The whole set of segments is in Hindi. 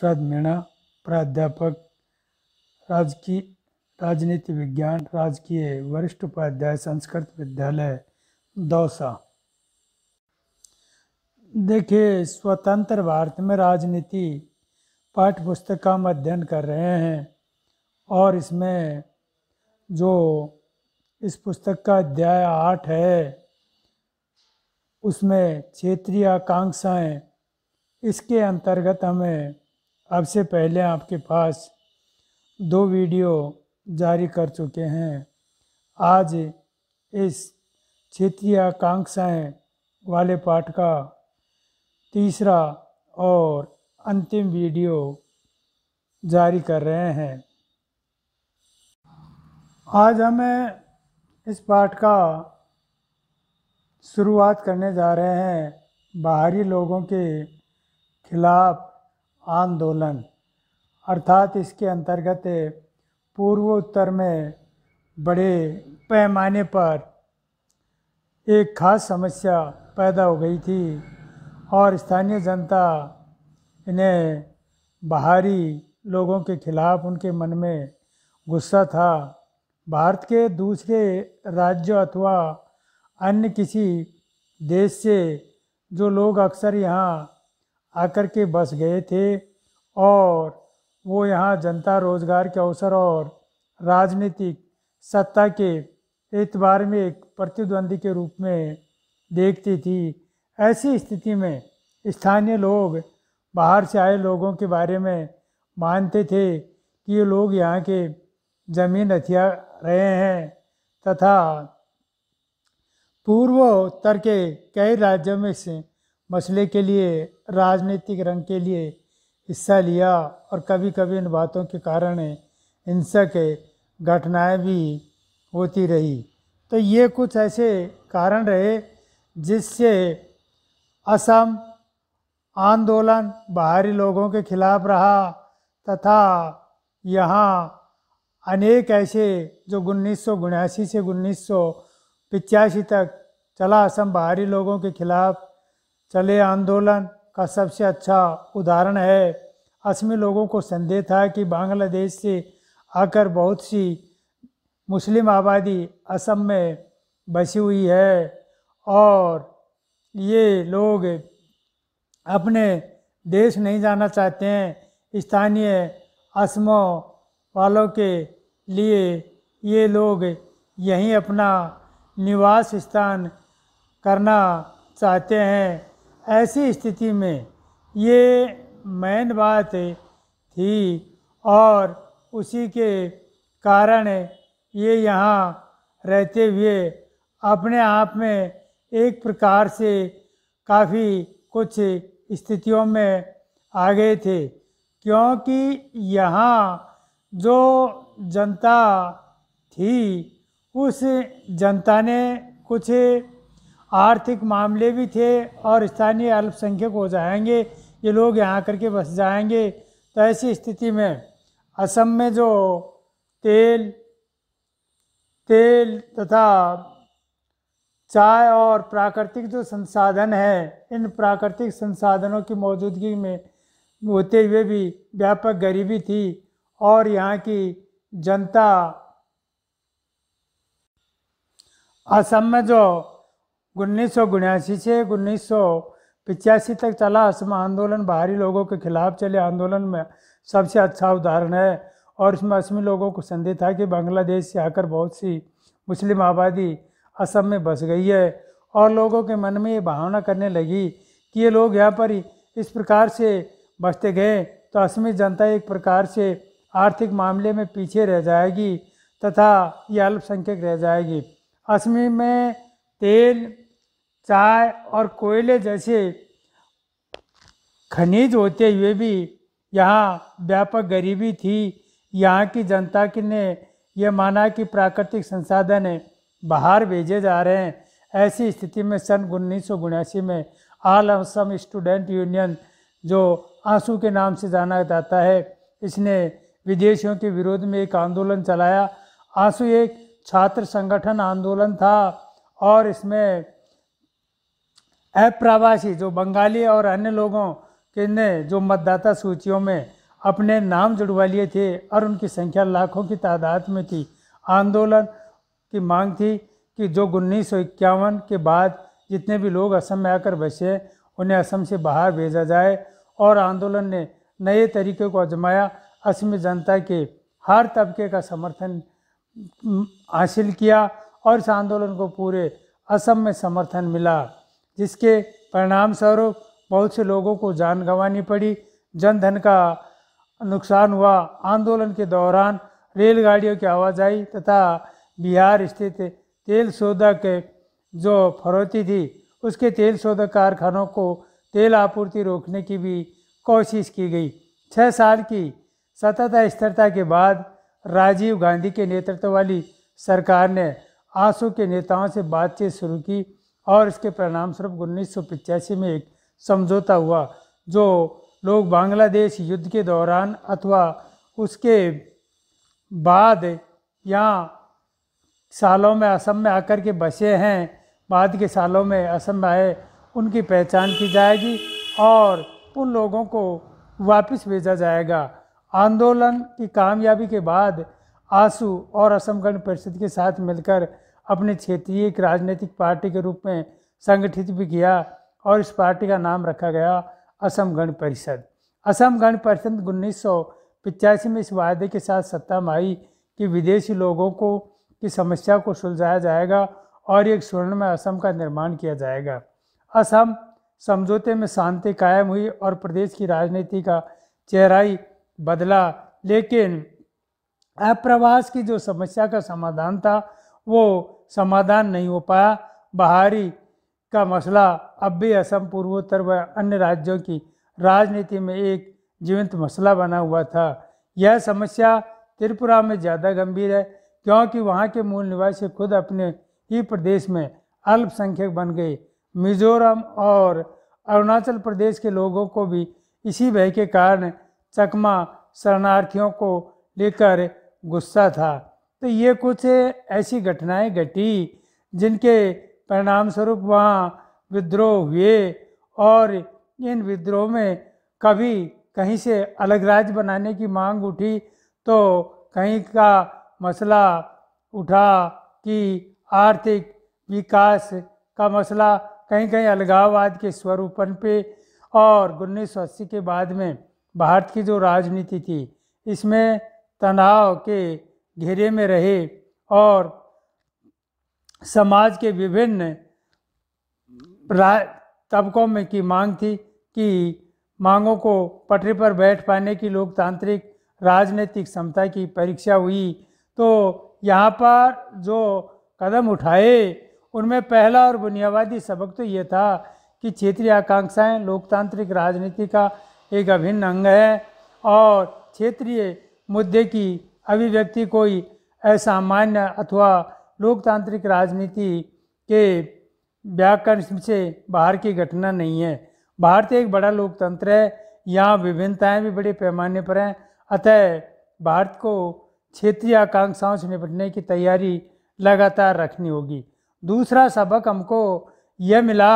प्रसाद मीणा प्राध्यापक राजकीय राजनीति विज्ञान राजकीय वरिष्ठ उपाध्याय संस्कृत विद्यालय दौसा देखिए स्वतंत्र भारत में राजनीति पाठ पुस्तक का हम अध्ययन कर रहे हैं और इसमें जो इस पुस्तक का अध्याय आठ है उसमें क्षेत्रीय आकांक्षाएँ इसके अंतर्गत हमें अब से पहले आपके पास दो वीडियो जारी कर चुके हैं आज इस क्षेत्रीय आकांक्षाएँ वाले पाठ का तीसरा और अंतिम वीडियो जारी कर रहे हैं आज हमें इस पाठ का शुरुआत करने जा रहे हैं बाहरी लोगों के खिलाफ़ आंदोलन अर्थात इसके अंतर्गत पूर्वोत्तर में बड़े पैमाने पर एक खास समस्या पैदा हो गई थी और स्थानीय जनता इन्हें बाहरी लोगों के खिलाफ उनके मन में गुस्सा था भारत के दूसरे राज्य अथवा अन्य किसी देश से जो लोग अक्सर यहाँ आकर के बस गए थे और वो यहाँ जनता रोजगार के अवसर और राजनीतिक सत्ता के एतबार में एक प्रतिद्वंदी के रूप में देखती थी ऐसी स्थिति में स्थानीय लोग बाहर से आए लोगों के बारे में मानते थे कि ये लोग यहाँ के जमीन हथिया रहे हैं तथा पूर्वोत्तर के कई राज्यों में से मसले के लिए राजनीतिक रंग के लिए हिस्सा लिया और कभी कभी इन बातों के कारण हिंसक घटनाएं भी होती रही तो ये कुछ ऐसे कारण रहे जिससे असम आंदोलन बाहरी लोगों के खिलाफ रहा तथा यहाँ अनेक ऐसे जो उन्नीस से उन्नीस तक चला असम बाहरी लोगों के खिलाफ चले आंदोलन का सबसे अच्छा उदाहरण है असमी लोगों को संदेह था कि बांग्लादेश से आकर बहुत सी मुस्लिम आबादी असम में बसी हुई है और ये लोग अपने देश नहीं जाना चाहते हैं स्थानीय असमों वालों के लिए ये लोग यहीं अपना निवास स्थान करना चाहते हैं ऐसी स्थिति में ये मैन बात थी और उसी के कारण ये यहाँ रहते हुए अपने आप में एक प्रकार से काफ़ी कुछ स्थितियों में आ गए थे क्योंकि यहाँ जो जनता थी उस जनता ने कुछ आर्थिक मामले भी थे और स्थानीय अल्पसंख्यक हो जाएंगे ये लोग यहाँ करके बस जाएंगे तो ऐसी स्थिति में असम में जो तेल तेल तथा चाय और प्राकृतिक जो संसाधन है इन प्राकृतिक संसाधनों की मौजूदगी में होते हुए भी व्यापक गरीबी थी और यहाँ की जनता असम में जो उन्नीस सौ उन्यासी से उन्नीस सौ पिचासी तक चला असम आंदोलन बाहरी लोगों के खिलाफ चले आंदोलन में सबसे अच्छा उदाहरण है और इसमें असमी लोगों को संदेह था कि बांग्लादेश से आकर बहुत सी मुस्लिम आबादी असम में बस गई है और लोगों के मन में ये भावना करने लगी कि ये लोग यहाँ पर इस प्रकार से बसते गए तो असमी जनता एक प्रकार से आर्थिक मामले में पीछे रह जाएगी तथा ये अल्पसंख्यक रह जाएगी असमी में तेल चाय और कोयले जैसे खनिज होते हुए भी यहाँ व्यापक गरीबी थी यहाँ की जनता की ने यह माना कि प्राकृतिक संसाधन बाहर भेजे जा रहे हैं ऐसी स्थिति में सन उन्नीस में आल असम स्टूडेंट यूनियन जो आंसू के नाम से जाना जाता है इसने विदेशियों के विरोध में एक आंदोलन चलाया आंसू एक छात्र संगठन आंदोलन था और इसमें अप्रवासी जो बंगाली और अन्य लोगों के ने जो मतदाता सूचियों में अपने नाम जुड़वा लिए थे और उनकी संख्या लाखों की तादाद में थी आंदोलन की मांग थी कि जो उन्नीस के बाद जितने भी लोग असम में आकर बसे उन्हें असम से बाहर भेजा जाए और आंदोलन ने नए तरीके को आजमाया असमी जनता के हर तबके का समर्थन हासिल किया और इस आंदोलन को पूरे असम में समर्थन मिला जिसके परिणाम स्वरूप बहुत से लोगों को जान गंवानी पड़ी जन धन का नुकसान हुआ आंदोलन के दौरान रेलगाड़ियों की आवाजाही तथा बिहार स्थित तेल शोधक जो फरोती थी उसके तेल शोधक कारखानों को तेल आपूर्ति रोकने की भी कोशिश की गई छः साल की सतत स्थिरता के बाद राजीव गांधी के नेतृत्व वाली सरकार ने आंसू के नेताओं से बातचीत शुरू की और इसके परिणाम स्वरूप उन्नीस में एक समझौता हुआ जो लोग बांग्लादेश युद्ध के दौरान अथवा उसके बाद यहाँ सालों में असम में आकर के बसे हैं बाद के सालों में असम में आए उनकी पहचान की जाएगी और उन लोगों को वापस भेजा जाएगा आंदोलन की कामयाबी के बाद आंसू और असम गण परिषद के साथ मिलकर अपने क्षेत्रीय एक राजनीतिक पार्टी के रूप में संगठित भी किया और इस पार्टी का नाम रखा गया असम गण परिषद असम गण परिषद उन्नीस में इस वायदे के साथ सत्ता में आई कि विदेशी लोगों को की समस्या को सुलझाया जाएगा और एक स्वर्ण में असम का निर्माण किया जाएगा असम समझौते में शांति कायम हुई और प्रदेश की राजनीति का चेहराई बदला लेकिन अप्रवास की जो समस्या का समाधान था वो समाधान नहीं हो पाया बहारी का मसला अब भी असम पूर्वोत्तर व अन्य राज्यों की राजनीति में एक जीवंत मसला बना हुआ था यह समस्या त्रिपुरा में ज़्यादा गंभीर है क्योंकि वहाँ के मूल निवासी खुद अपने ही प्रदेश में अल्पसंख्यक बन गए मिजोरम और अरुणाचल प्रदेश के लोगों को भी इसी भय के कारण चकमा शरणार्थियों को लेकर गुस्सा था तो ये कुछ ऐसी घटनाएं घटी जिनके परिणाम स्वरूप वहाँ विद्रोह हुए और इन विद्रोह में कभी कहीं से अलग राज्य बनाने की मांग उठी तो कहीं का मसला उठा कि आर्थिक विकास का मसला कहीं कहीं अलगाववाद के स्वरूपन पे और उन्नीस के बाद में भारत की जो राजनीति थी इसमें तनाव के घेरे में रहे और समाज के विभिन्न तबकों में की मांग थी कि मांगों को पटरी पर बैठ पाने की लोकतांत्रिक राजनीतिक क्षमता की परीक्षा हुई तो यहाँ पर जो कदम उठाए उनमें पहला और बुनियादी सबक तो ये था कि क्षेत्रीय आकांक्षाएं लोकतांत्रिक राजनीति का एक अभिन्न अंग है और क्षेत्रीय मुद्दे की अभिव्यक्ति कोई असामान्य अथवा लोकतांत्रिक राजनीति के व्याकरण से बाहर की घटना नहीं है भारत तो एक बड़ा लोकतंत्र है यहाँ विभिन्नताएं भी बड़े पैमाने पर हैं अतः भारत को क्षेत्रीय आकांक्षाओं से निपटने की तैयारी लगातार रखनी होगी दूसरा सबक हमको यह मिला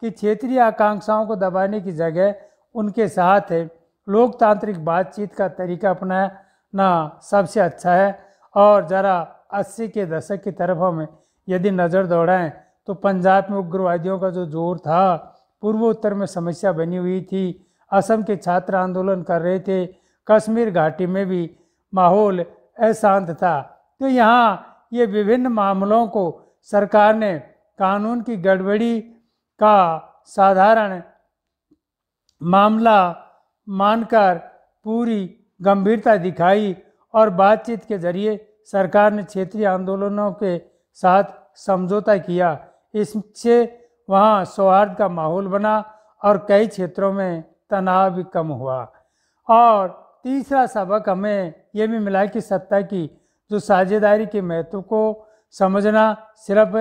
कि क्षेत्रीय आकांक्षाओं को दबाने की जगह उनके साथ लोकतांत्रिक बातचीत का तरीका अपनाया ना सबसे अच्छा है और ज़रा अस्सी के दशक की तरफ हम यदि नज़र दौड़ाएं तो पंजाब में उग्रवादियों का जो जोर था पूर्वोत्तर में समस्या बनी हुई थी असम के छात्र आंदोलन कर रहे थे कश्मीर घाटी में भी माहौल अशांत था तो यहाँ ये विभिन्न मामलों को सरकार ने कानून की गड़बड़ी का साधारण मामला मानकर पूरी गंभीरता दिखाई और बातचीत के जरिए सरकार ने क्षेत्रीय आंदोलनों के साथ समझौता किया इससे वहाँ सौहार्द का माहौल बना और कई क्षेत्रों में तनाव भी कम हुआ और तीसरा सबक हमें यह भी मिला कि सत्ता की जो साझेदारी के महत्व को समझना सिर्फ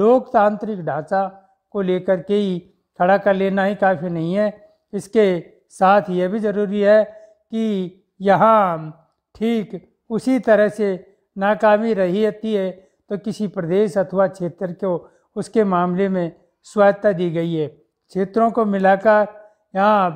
लोकतांत्रिक ढांचा को लेकर के ही खड़ा कर लेना ही काफ़ी नहीं है इसके साथ यह भी ज़रूरी है कि यहाँ ठीक उसी तरह से नाकामी रही रहती है तो किसी प्रदेश अथवा क्षेत्र को उसके मामले में स्वायत्ता दी गई है क्षेत्रों को मिलाकर यहाँ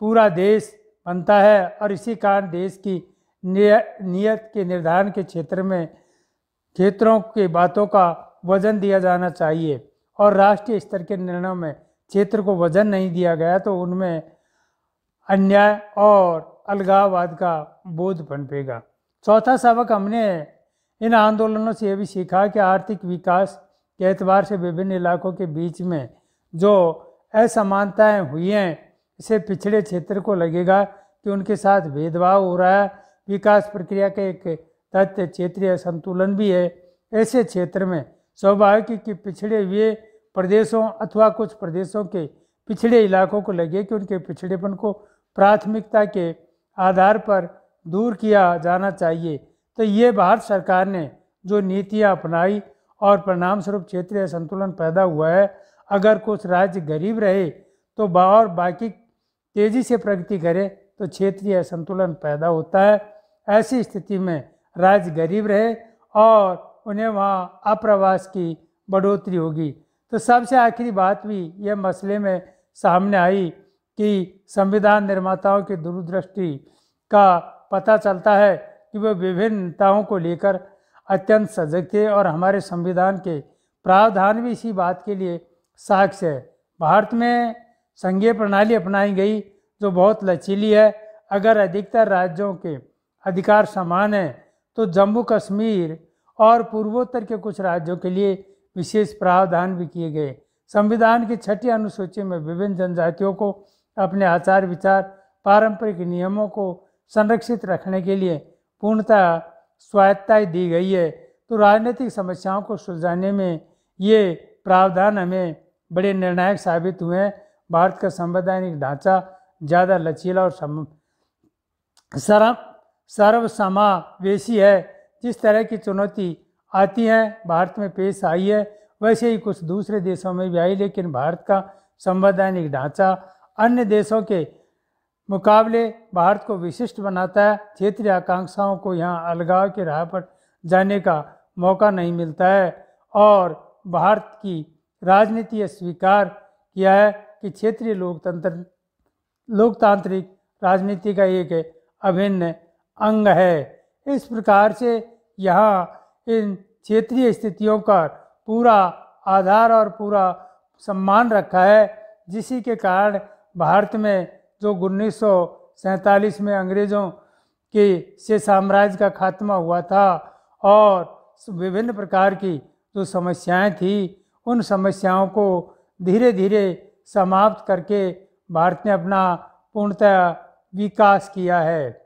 पूरा देश बनता है और इसी कारण देश की नियत के निर्धारण के क्षेत्र में क्षेत्रों के बातों का वजन दिया जाना चाहिए और राष्ट्रीय स्तर के निर्णयों में क्षेत्र को वजन नहीं दिया गया तो उनमें अन्याय और अलगाववाद का बोध पनपेगा चौथा सबक हमने इन आंदोलनों से यह भी सीखा कि आर्थिक विकास के एतबार से विभिन्न इलाकों के बीच में जो असमानताएं हुई हैं इसे पिछड़े क्षेत्र को लगेगा कि उनके साथ भेदभाव हो रहा है विकास प्रक्रिया का एक तथ्य क्षेत्रीय असंतुलन भी है ऐसे क्षेत्र में स्वाभाविक कि पिछड़े हुए प्रदेशों अथवा कुछ प्रदेशों के पिछड़े इलाकों को लगे कि उनके पिछड़ेपन को प्राथमिकता के आधार पर दूर किया जाना चाहिए तो ये भारत सरकार ने जो नीतियाँ अपनाई और परिणाम स्वरूप क्षेत्रीय संतुलन पैदा हुआ है अगर कुछ राज्य गरीब रहे तो और बाकी तेज़ी से प्रगति करे तो क्षेत्रीय संतुलन पैदा होता है ऐसी स्थिति में राज्य गरीब रहे और उन्हें वहाँ अप्रवास की बढ़ोतरी होगी तो सबसे आखिरी बात भी यह मसले में सामने आई कि संविधान निर्माताओं की दूरदृष्टि का पता चलता है कि वे विभिन्नताओं को लेकर अत्यंत सजग थे और हमारे संविधान के प्रावधान भी इसी बात के लिए साक्ष्य है भारत में संघीय प्रणाली अपनाई गई जो बहुत लचीली है अगर अधिकतर राज्यों के अधिकार समान हैं तो जम्मू कश्मीर और पूर्वोत्तर के कुछ राज्यों के लिए विशेष प्रावधान भी किए गए संविधान की छठी अनुसूची में विभिन्न जनजातियों को अपने आचार विचार पारंपरिक नियमों को संरक्षित रखने के लिए पूर्णतः स्वायत्ताएँ दी गई है तो राजनीतिक समस्याओं को सुलझाने में ये प्रावधान हमें बड़े निर्णायक साबित हुए हैं भारत का संवैधानिक ढांचा ज़्यादा लचीला और सम सर्वसमावेशी है जिस तरह की चुनौती आती है भारत में पेश आई है वैसे ही कुछ दूसरे देशों में भी आई लेकिन भारत का संवैधानिक ढांचा अन्य देशों के मुकाबले भारत को विशिष्ट बनाता है क्षेत्रीय आकांक्षाओं को यहाँ अलगाव के राह पर जाने का मौका नहीं मिलता है और भारत की राजनीति स्वीकार किया है कि क्षेत्रीय लोकतंत्र लोकतांत्रिक राजनीति का एक अभिन्न अंग है इस प्रकार से यहाँ इन क्षेत्रीय स्थितियों का पूरा आधार और पूरा सम्मान रखा है जिसी के कारण भारत में जो उन्नीस में अंग्रेज़ों के से साम्राज्य का खात्मा हुआ था और विभिन्न प्रकार की जो समस्याएं थी उन समस्याओं को धीरे धीरे समाप्त करके भारत ने अपना पूर्णतः विकास किया है